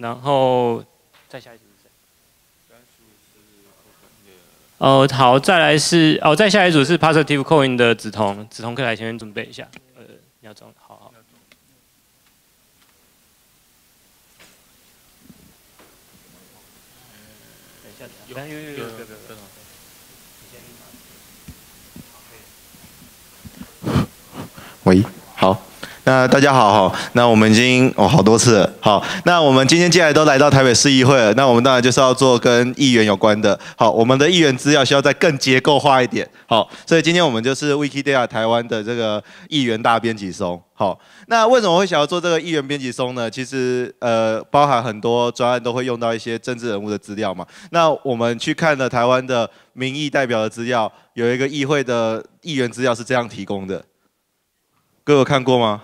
然后，再下一组是谁？哦，好，再来是哦，再下一组是 positive coin 的梓潼，梓潼可以来前面准备一下，呃，秒钟，好好。有有有有有有。喂？那大家好哈，那我们已经哦好多次，好，那我们今天既然都来到台北市议会了，那我们当然就是要做跟议员有关的，好，我们的议员资料需要再更结构化一点，好，所以今天我们就是 Wikidata 台湾的这个议员大编辑松，好，那为什么会想要做这个议员编辑松呢？其实呃，包含很多专案都会用到一些政治人物的资料嘛，那我们去看了台湾的民意代表的资料，有一个议会的议员资料是这样提供的，各位有看过吗？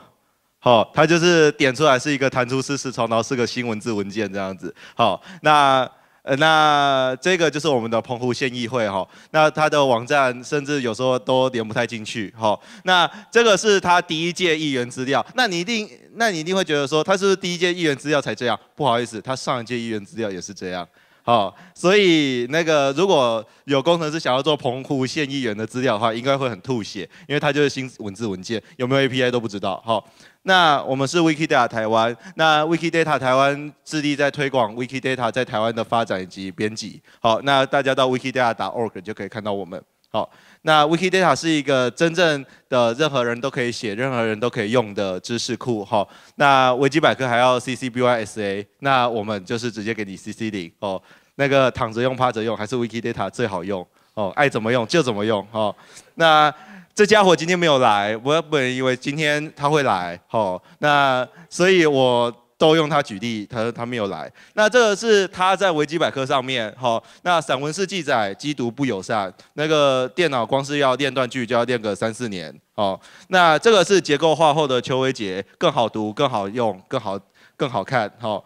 好，它就是点出来是一个弹出式视窗，然后是个新文字文件这样子。好，那呃那这个就是我们的澎湖县议会哈。那它的网站甚至有时候都连不太进去。好，那这个是他第一届议员资料。那你一定那你一定会觉得说他是不是第一届议员资料才这样？不好意思，他上一届议员资料也是这样。好，所以那个如果有工程师想要做澎湖县议员的资料的话，应该会很吐血，因为它就是新文字文件，有没有 API 都不知道。好，那我们是 Wikidata 台湾，那 Wikidata 台湾致力在推广 Wikidata 在台湾的发展以及编辑。好，那大家到 Wikidata.org 就可以看到我们。好，那 i k i data 是一个真正的任何人都可以写、任何人都可以用的知识库。哈，那维基百科还要 CC BY-SA，那我们就是直接给你 CC 零哦。那个躺着用、趴着用，还是 i k i data 最好用哦？爱怎么用就怎么用哦。那这家伙今天没有来，我本以为今天他会来。哦，那所以，我。都用他举例，他他没有来。那这个是他在维基百科上面，好，那散文式记载，机读不友善。那个电脑光是要练断句，就要练个三四年，好。那这个是结构化后的邱维杰，更好读，更好用，更好更好看，好。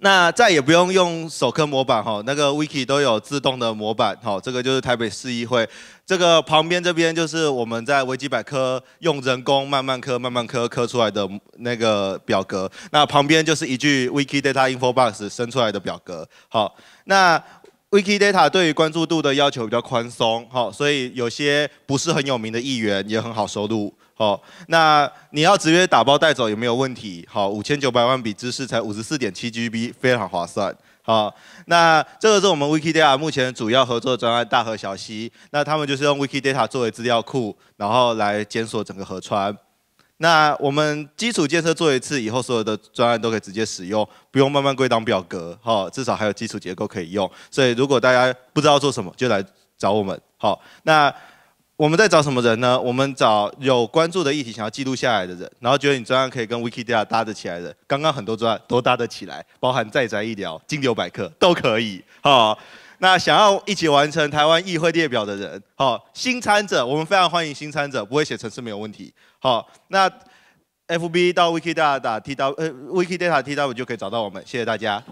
那再也不用用手刻模板哈，那个 Wiki 都有自动的模板哈，这个就是台北市议会，这个旁边这边就是我们在维基百科用人工慢慢刻慢慢刻刻出来的那个表格，那旁边就是一句 Wiki data infobox 生出来的表格，好，那。Wikidata 对于关注度的要求比较宽松，好，所以有些不是很有名的议员也很好收录，好，那你要直接打包带走有没有问题？好，五千九百万笔知识才五十四点七 GB，非常划算，好，那这个是我们 Wikidata 目前主要合作的专案，大和小溪，那他们就是用 Wikidata 作为资料库，然后来检索整个河川。那我们基础建设做一次以后，所有的专案都可以直接使用，不用慢慢归档表格，哈，至少还有基础结构可以用。所以如果大家不知道做什么，就来找我们，好。那我们在找什么人呢？我们找有关注的议题，想要记录下来的人，然后觉得你专案可以跟 Wikidata 搭得起来的人。刚刚很多专案都搭得起来，包含在宅医疗、金流百科都可以，好。那想要一起完成台湾议会列表的人，好新参者，我们非常欢迎新参者，不会写城市没有问题。好，那 FB 到 Wikidata.tw 呃 Wikidata.tw 就可以找到我们，谢谢大家。